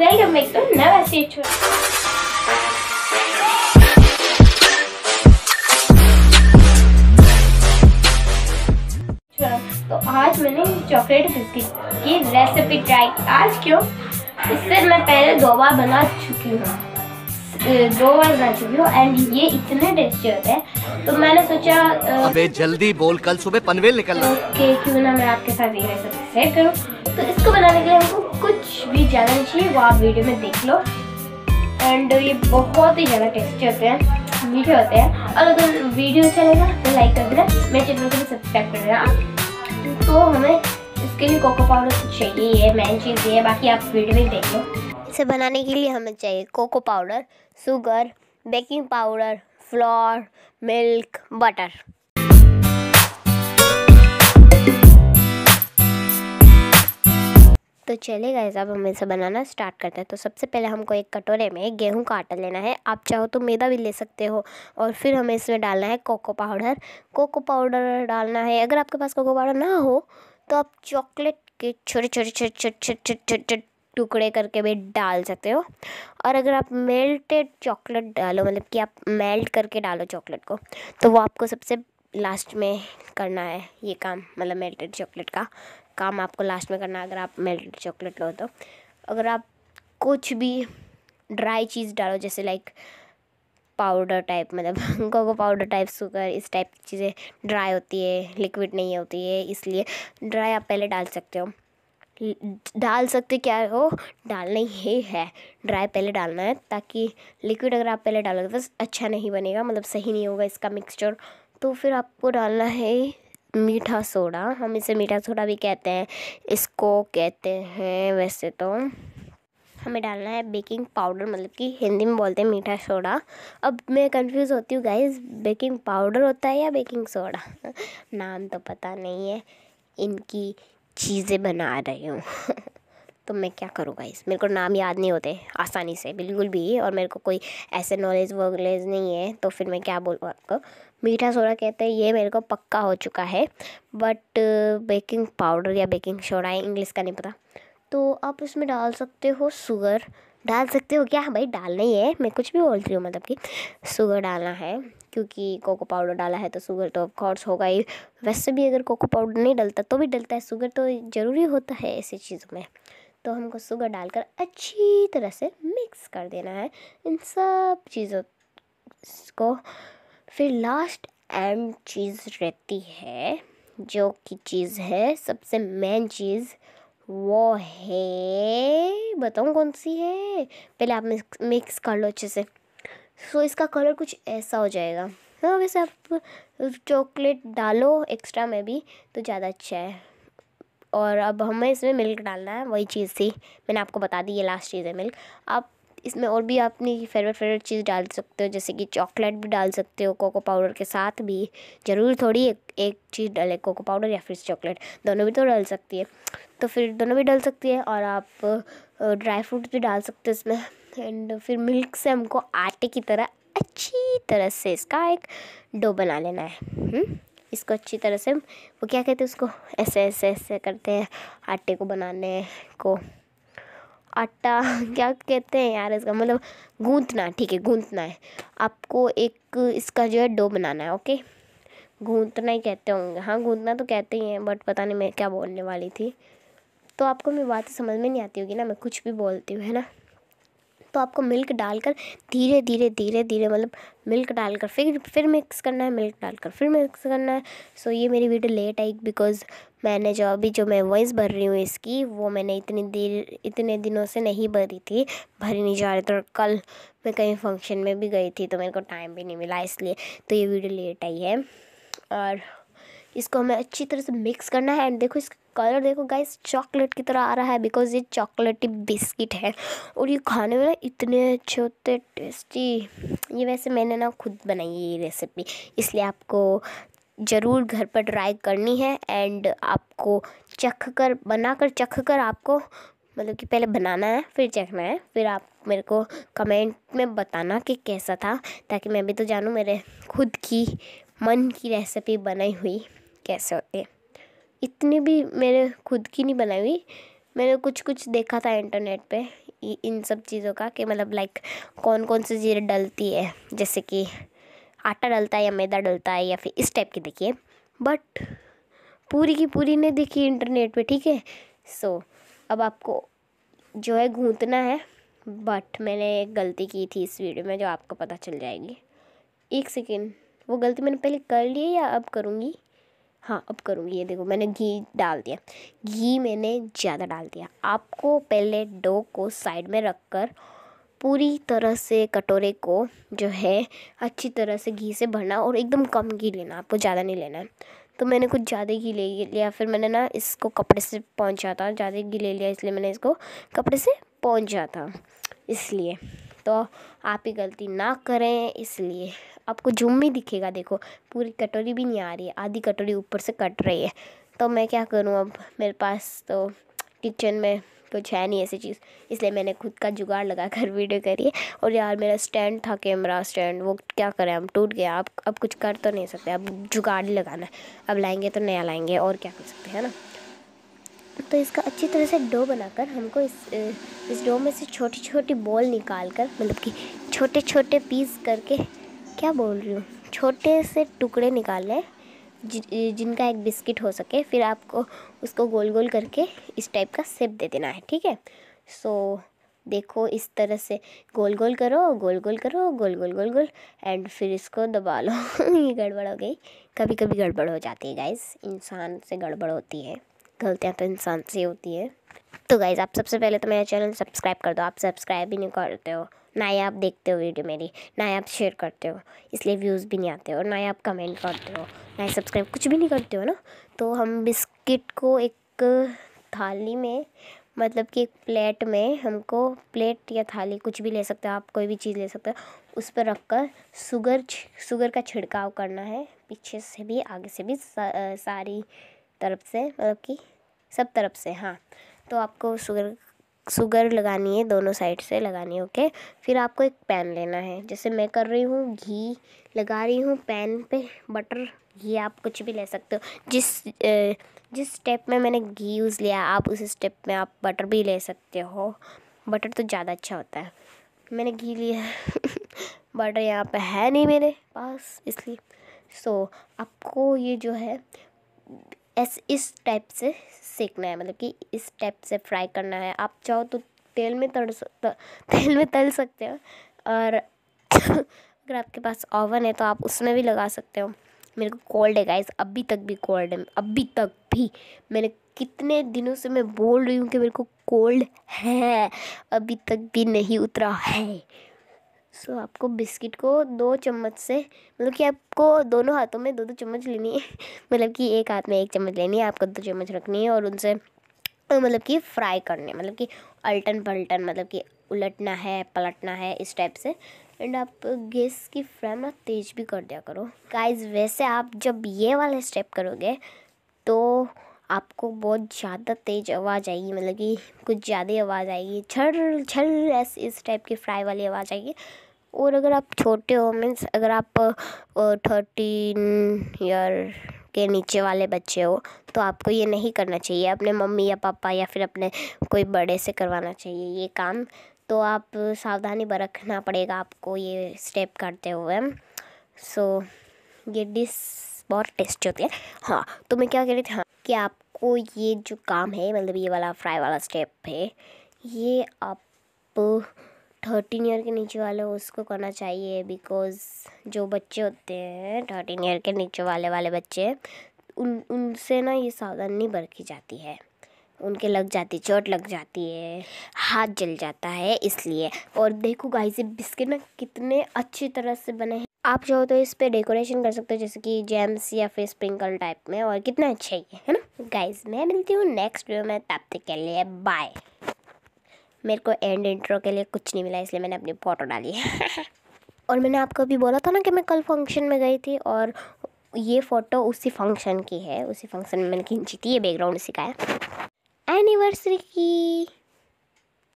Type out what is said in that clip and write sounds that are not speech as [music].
welcome back to नवा स्टेचू तो आज मैंने चॉकलेट बिस्किट की रेसिपी ट्राई आज क्यों इससे मैं पहले दो बार बना चुकी हूँ दो बार बना चुकी हूँ एंड ये इतने टेस्टी होते हैं तो मैंने सोचा अबे जल्दी बोल कल सुबह पनवेल निकलना ओके तो क्यों ना मैं आपके साथ ये रेसिपी शेयर करूँ तो इसको बनाने के लिए हमको कुछ भी जाना चाहिए वो आप वीडियो में देख लो एंड ये बहुत ही ज़्यादा टेस्टी होते हैं मीठे होते हैं और अगर वीडियो अच्छा लगेगा तो लाइक कर देना मेरे चैनल को भी सब्सक्राइब कर देना तो हमें इसके लिए कोको पाउडर चाहिए ये मेन चीज़ ये है बाकी आप वीडियो में देख लो इसे बनाने के लिए हमें चाहिए cocoa powder sugar baking powder flour milk butter तो चले गए अब हम इसे बनाना स्टार्ट करते हैं तो सबसे पहले हमको एक कटोरे में गेहूं का आटा लेना है आप चाहो तो मैदा भी ले सकते हो और फिर हमें इसमें डालना है कोको पाउडर कोको पाउडर डालना है अगर आपके पास कोको पाउडर ना हो तो आप चॉकलेट के छोटे छोटे छोटे छोटे छोटे छोटे टुकड़े करके भी डाल सकते हो और अगर आप मेल्टेड चॉकलेट डालो मतलब कि आप मेल्ट करके डालो चॉकलेट को तो वो आपको सबसे लास्ट में करना है ये काम मतलब मेल्टेड चॉकलेट का काम आपको लास्ट में करना है अगर आप मेल्टेड चॉकलेट लो तो अगर आप कुछ भी ड्राई चीज़ डालो जैसे लाइक पाउडर टाइप मतलब कोको पाउडर टाइप शुगर इस टाइप की चीज़ें ड्राई होती है लिक्विड नहीं होती है इसलिए ड्राई आप पहले डाल सकते हो डाल सकते क्या हो डालना ही है ड्राई पहले डालना है ताकि लिक्विड अगर आप पहले डालोगे तो अच्छा नहीं बनेगा मतलब सही नहीं होगा इसका मिक्सचर तो फिर आपको डालना है मीठा सोडा हम इसे मीठा सोडा भी कहते हैं इसको कहते हैं वैसे तो हमें डालना है बेकिंग पाउडर मतलब कि हिंदी में बोलते हैं मीठा सोडा अब मैं कंफ्यूज होती हूँ गाइस बेकिंग पाउडर होता है या बेकिंग सोडा [laughs] नाम तो पता नहीं है इनकी चीज़ें बना रही हूँ [laughs] तो मैं क्या करूँ गाइस मेरे को नाम याद नहीं होते आसानी से बिल्कुल भी और मेरे को कोई ऐसे नॉलेज वॉलेज नहीं है तो फिर मैं क्या बोलूँ आपको मीठा सोडा कहते हैं ये मेरे को पक्का हो चुका है बट बेकिंग पाउडर या बेकिंग सोडा है इंग्लिश का नहीं पता तो आप उसमें डाल सकते हो शुगर डाल सकते हो क्या भाई डालना ही है मैं कुछ भी बोलती हूँ मतलब कि शुगर डालना है क्योंकि कोको पाउडर डाला है तो शुगर तो ऑफकोर्स होगा ही वैसे भी अगर कोको पाउडर नहीं डलता तो भी डलता है शुगर तो ज़रूरी होता है ऐसी चीज़ों में तो हमको शुगर डालकर अच्छी तरह से मिक्स कर देना है इन सब चीज़ों को फिर लास्ट एम चीज़ रहती है जो कि चीज़ है सबसे मेन चीज़ वो है बताऊँ कौन सी है पहले आप मिक्स मिक्स कर लो अच्छे से सो तो इसका कलर कुछ ऐसा हो जाएगा हाँ वैसे आप चॉकलेट डालो एक्स्ट्रा में भी तो ज़्यादा अच्छा है और अब हमें इसमें मिल्क डालना है वही चीज़ थी मैंने आपको बता दी ये लास्ट चीज़ है मिल्क आप इसमें और भी आप अपनी फेवरेट फेवरेट चीज़ डाल सकते हो जैसे कि चॉकलेट भी डाल सकते हो कोको पाउडर के साथ भी ज़रूर थोड़ी एक एक चीज़ डाले कोको पाउडर या फिर चॉकलेट दोनों भी तो डाल सकती है तो फिर दोनों भी डाल सकती है और आप ड्राई फ्रूट भी डाल सकते हैं इसमें एंड फिर मिल्क से हमको आटे की तरह अच्छी तरह से इसका एक डो बना लेना है हम्म, इसको अच्छी तरह से वो क्या कहते हैं उसको ऐसे ऐसे ऐसे करते हैं आटे को बनाने को आटा [laughs] क्या कहते हैं यार इसका मतलब गूंथना ठीक है गूंथना है आपको एक इसका जो है डो बनाना है ओके गूंथना ही कहते होंगे हाँ गूंथना तो कहते ही हैं बट पता नहीं मैं क्या बोलने वाली थी तो आपको मेरी बात समझ में नहीं आती होगी ना मैं कुछ भी बोलती हूँ है ना तो आपको मिल्क डालकर धीरे धीरे धीरे धीरे मतलब मिल्क डालकर फिर फिर मिक्स करना है मिल्क डालकर फिर मिक्स करना है सो so, ये मेरी वीडियो लेट आई बिकॉज मैंने जो अभी जो मैं वॉइस भर रही हूँ इसकी वो मैंने इतनी देर इतने दिनों से नहीं भरी थी भरी नहीं जा रही और कल मैं कहीं फंक्शन में भी गई थी तो मेरे को टाइम भी नहीं मिला इसलिए तो ये वीडियो लेट आई है और इसको हमें अच्छी तरह से मिक्स करना है एंड देखो इसका कलर देखो गाइस चॉकलेट की तरह आ रहा है बिकॉज ये चॉकलेटी बिस्किट है और ये खाने में इतने अच्छे होते टेस्टी ये वैसे मैंने ना खुद बनाई है ये रेसिपी इसलिए आपको ज़रूर घर पर ट्राई करनी है एंड आपको चख कर बना कर चख कर आपको मतलब कि पहले बनाना है फिर चखना है फिर आप मेरे को कमेंट में बताना कि कैसा था ताकि मैं भी तो जानूँ मेरे खुद की मन की रेसिपी बनाई हुई कैसे होती है इतनी भी मैंने खुद की नहीं बनाई हुई मैंने कुछ कुछ देखा था इंटरनेट पे इन सब चीज़ों का कि मतलब लाइक कौन कौन सी चीज़ें डलती है जैसे कि आटा डलता है या मैदा डलता है या फिर इस टाइप की देखिए बट पूरी की पूरी नहीं देखी इंटरनेट पे ठीक है सो so, अब आपको जो है घूंतना है बट मैंने एक गलती की थी इस वीडियो में जो आपको पता चल जाएगी एक सेकेंड वो गलती मैंने पहले कर ली है या अब करूँगी हाँ अब करूँगी ये देखो मैंने घी डाल दिया घी मैंने ज़्यादा डाल दिया आपको पहले डो को साइड में रख कर पूरी तरह से कटोरे को जो है अच्छी तरह से घी से भरना और एकदम कम घी लेना आपको ज़्यादा नहीं लेना है तो मैंने कुछ ज़्यादा घी ले लिया फिर मैंने ना इसको कपड़े से पहुँचा था ज़्यादा घी ले लिया इसलिए मैंने इसको कपड़े से पहुँचा था इसलिए तो आप ही गलती ना करें इसलिए आपको जूम में दिखेगा देखो पूरी कटोरी भी नहीं आ रही है आधी कटोरी ऊपर से कट रही है तो मैं क्या करूँ अब मेरे पास तो किचन में कुछ है नहीं ऐसी चीज़ इसलिए मैंने खुद का जुगाड़ लगा कर [laughs] वीडियो करी है और यार मेरा स्टैंड था कैमरा स्टैंड वो क्या करें हम टूट गया अब अब कुछ कर तो नहीं सकते अब जुगाड़ लगाना है अब लाएंगे तो नया लाएंगे और क्या कर सकते हैं ना तो इसका अच्छी तरह से डो बनाकर हमको इस इस डो में से छोटी छोटी बॉल निकाल कर मतलब कि छोटे छोटे पीस करके क्या बोल रही हूँ छोटे से टुकड़े निकालने लें जि, जिनका एक बिस्किट हो सके फिर आपको उसको गोल गोल करके इस टाइप का सेप दे देना है ठीक है सो देखो इस तरह से गोल गोल करो गोल गोल करो गोल गोल गोल गोल एंड फिर इसको दबा लो [laughs] ये गड़बड़ हो गई कभी कभी गड़बड़ हो जाती है गाइस इंसान से गड़बड़ होती है गलतियाँ तो इंसान से होती है तो गाइज़ आप सबसे पहले तो मेरा चैनल सब्सक्राइब कर दो आप सब्सक्राइब ही नहीं करते हो ना ही आप देखते हो वीडियो मेरी ना ही आप शेयर करते हो इसलिए व्यूज़ भी नहीं आते हो ना ही आप कमेंट करते हो ना ही सब्सक्राइब कुछ भी नहीं करते हो ना तो हम बिस्किट को एक थाली में मतलब कि एक प्लेट में हमको प्लेट या थाली कुछ भी ले सकते हो आप कोई भी चीज़ ले सकते हो उस पर रख कर शुगर शुगर का छिड़काव करना है पीछे से भी आगे से भी सा, सारी तरफ से मतलब कि सब तरफ से हाँ तो आपको शुगर शुगर लगानी है दोनों साइड से लगानी है ओके फिर आपको एक पैन लेना है जैसे मैं कर रही हूँ घी लगा रही हूँ पैन पे बटर घी आप कुछ भी ले सकते हो जिस जिस स्टेप में मैंने घी यूज़ लिया आप उस स्टेप में आप बटर भी ले सकते हो बटर तो ज़्यादा अच्छा होता है मैंने घी लिया [laughs] बटर यहाँ पे है नहीं मेरे पास इसलिए सो so, आपको ये जो है ऐसे इस टाइप से सेकना है मतलब कि इस टाइप से फ्राई करना है आप चाहो तो तेल में तल तेल में तल सकते हो और [coughs] अगर आपके पास ओवन है तो आप उसमें भी लगा सकते हो मेरे को कोल्ड है गाइस अभी तक भी कोल्ड है अभी तक भी मैंने कितने दिनों से मैं बोल रही हूँ कि मेरे को कोल्ड है अभी तक भी नहीं उतरा है सो आपको बिस्किट को दो चम्मच से मतलब कि आपको दोनों हाथों में दो दो चम्मच लेनी है [laughs] मतलब कि एक हाथ में एक चम्मच लेनी है आपको दो चम्मच रखनी है और उनसे मतलब कि फ्राई करने मतलब कि अल्टन पलटन मतलब कि उलटना है पलटना है इस टाइप से एंड आप गैस की फ्लेम ना तेज़ भी कर दिया करो गाइस वैसे आप जब ये वाला स्टेप करोगे तो आपको बहुत ज़्यादा तेज़ आवाज़ आएगी मतलब कि कुछ ज़्यादा आवाज़ आएगी छड़ छड़ ऐसे इस टाइप की फ्राई वाली आवाज़ आएगी और अगर आप छोटे हो मीन्स अगर आप थर्टीन ईयर के नीचे वाले बच्चे हो तो आपको ये नहीं करना चाहिए अपने मम्मी या पापा या फिर अपने कोई बड़े से करवाना चाहिए ये काम तो आप सावधानी बरतना पड़ेगा आपको ये स्टेप करते हुए सो so, ये डिस बहुत टेस्टी होती है हाँ तो मैं क्या कह रही थी हाँ कि आपको ये जो काम है मतलब ये वाला फ्राई वाला स्टेप है ये आप थर्टीन ईयर के नीचे वाले उसको करना चाहिए बिकॉज जो बच्चे होते हैं थर्टीन ईयर के नीचे वाले वाले बच्चे उन उनसे ना ये सावधानी बरती जाती है उनके लग जाती चोट लग जाती है हाथ जल जाता है इसलिए और देखो गाइस ये बिस्किट ना कितने अच्छी तरह से बने हैं आप चाहो तो इस पर डेकोरेशन कर सकते हो जैसे कि जेम्स या फिर स्प्रिंकल टाइप में और कितने अच्छे है है ना गाइज मैं मिलती हूँ नेक्स्ट वीडियो में तब तक के लिए बाय मेरे को एंड इंट्रो के लिए कुछ नहीं मिला इसलिए मैंने अपनी फ़ोटो डाली है [laughs] और मैंने आपको अभी बोला था ना कि मैं कल फंक्शन में गई थी और ये फ़ोटो उसी फंक्शन की है उसी फंक्शन में मैंने खींची थी ये बैकग्राउंड सिखाया एनिवर्सरी की